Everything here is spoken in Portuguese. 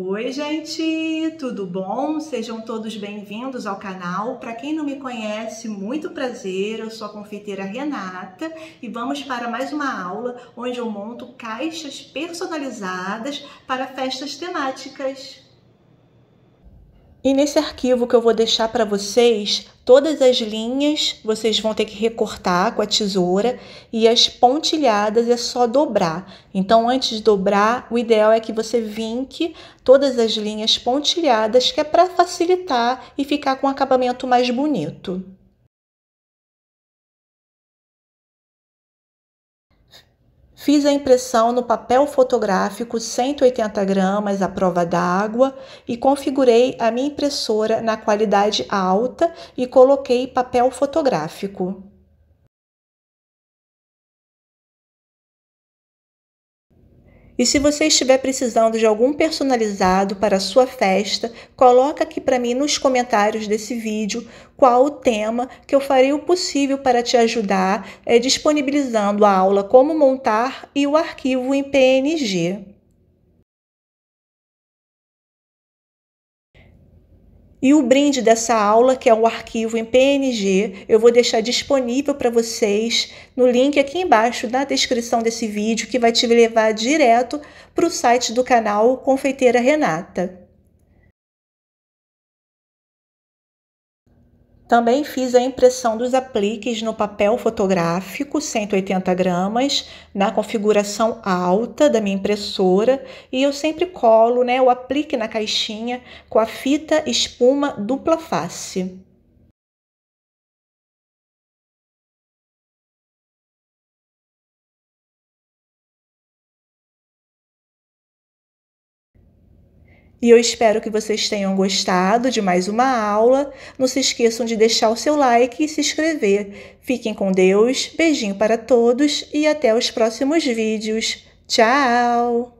Oi, gente, tudo bom? Sejam todos bem-vindos ao canal. Para quem não me conhece, muito prazer. Eu sou a confeiteira Renata e vamos para mais uma aula onde eu monto caixas personalizadas para festas temáticas. E nesse arquivo que eu vou deixar para vocês, todas as linhas vocês vão ter que recortar com a tesoura e as pontilhadas é só dobrar. Então, antes de dobrar, o ideal é que você vinque todas as linhas pontilhadas, que é para facilitar e ficar com um acabamento mais bonito. Fiz a impressão no papel fotográfico 180 gramas à prova d'água e configurei a minha impressora na qualidade alta e coloquei papel fotográfico. E se você estiver precisando de algum personalizado para a sua festa, coloca aqui para mim nos comentários desse vídeo qual o tema que eu farei o possível para te ajudar, é, disponibilizando a aula como montar e o arquivo em PNG. E o brinde dessa aula, que é o arquivo em PNG, eu vou deixar disponível para vocês no link aqui embaixo na descrição desse vídeo, que vai te levar direto para o site do canal Confeiteira Renata. Também fiz a impressão dos apliques no papel fotográfico, 180 gramas, na configuração alta da minha impressora, e eu sempre colo né, o aplique na caixinha com a fita espuma dupla face. E eu espero que vocês tenham gostado de mais uma aula. Não se esqueçam de deixar o seu like e se inscrever. Fiquem com Deus, beijinho para todos e até os próximos vídeos. Tchau!